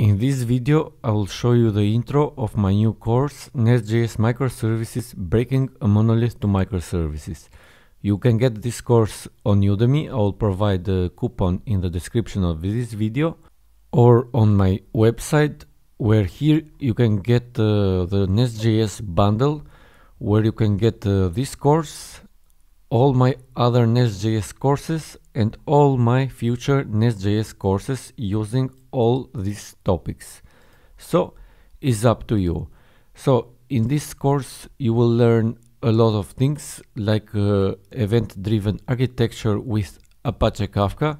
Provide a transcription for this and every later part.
In this video I will show you the intro of my new course Nest.js Microservices Breaking a Monolith to Microservices. You can get this course on Udemy, I will provide the coupon in the description of this video or on my website where here you can get uh, the Nest.js bundle where you can get uh, this course, all my other Nest.js courses and all my future Nest.js courses using all these topics. So it's up to you. So in this course you will learn a lot of things like uh, event-driven architecture with Apache Kafka,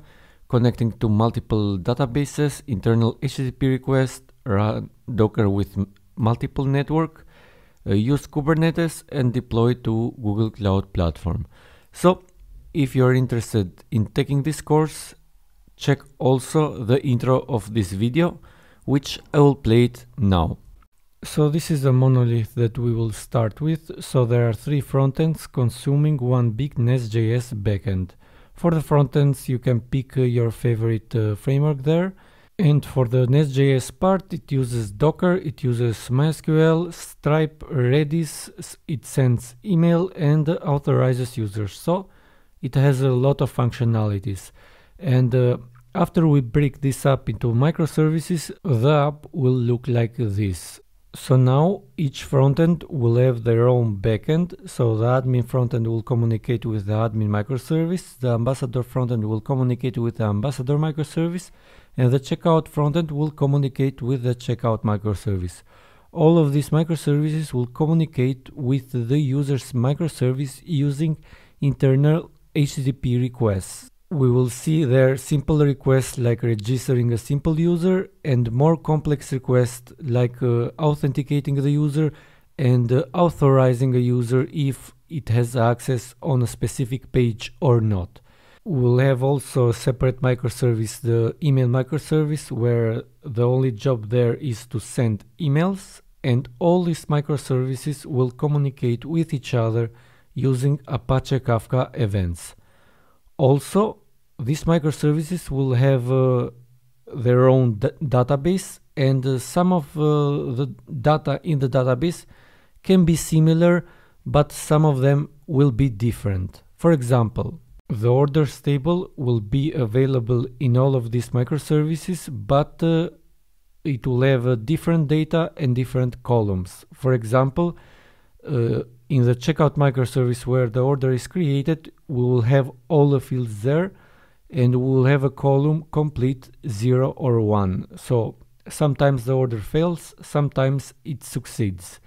connecting to multiple databases, internal HTTP request, run Docker with multiple network, uh, use Kubernetes and deploy to Google Cloud Platform. So if you're interested in taking this course, Check also the intro of this video, which I will play it now. So this is a monolith that we will start with, so there are three frontends consuming one big Nest.js backend. For the frontends you can pick uh, your favorite uh, framework there, and for the Nest.js part it uses Docker, it uses MySQL, Stripe, Redis, it sends email and authorizes users, so it has a lot of functionalities and uh, after we break this up into microservices, the app will look like this. So now each frontend will have their own backend. So the admin frontend will communicate with the admin microservice, the ambassador frontend will communicate with the ambassador microservice, and the checkout frontend will communicate with the checkout microservice. All of these microservices will communicate with the user's microservice using internal HTTP requests we will see there simple requests like registering a simple user and more complex requests like uh, authenticating the user and uh, authorizing a user if it has access on a specific page or not. We'll have also a separate microservice, the email microservice, where the only job there is to send emails and all these microservices will communicate with each other using Apache Kafka events. Also, these microservices will have uh, their own database and uh, some of uh, the data in the database can be similar but some of them will be different. For example, the orders table will be available in all of these microservices but uh, it will have uh, different data and different columns. For example, uh, in the checkout microservice where the order is created, we will have all the fields there and we'll have a column complete 0 or 1. So sometimes the order fails, sometimes it succeeds.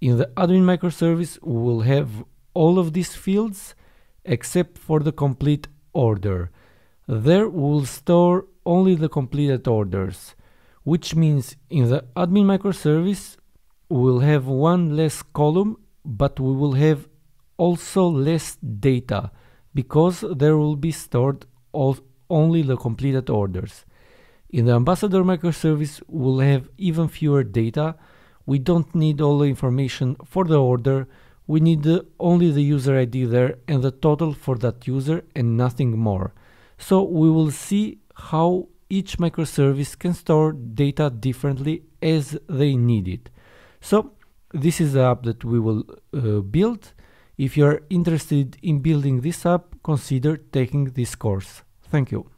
In the admin microservice we will have all of these fields except for the complete order. There we will store only the completed orders, which means in the admin microservice we'll have one less column but we will have also less data because there will be stored all, only the completed orders. In the Ambassador microservice, we'll have even fewer data. We don't need all the information for the order. We need the, only the user ID there and the total for that user and nothing more. So we will see how each microservice can store data differently as they need it. So this is the app that we will uh, build. If you're interested in building this app, consider taking this course. Thank you.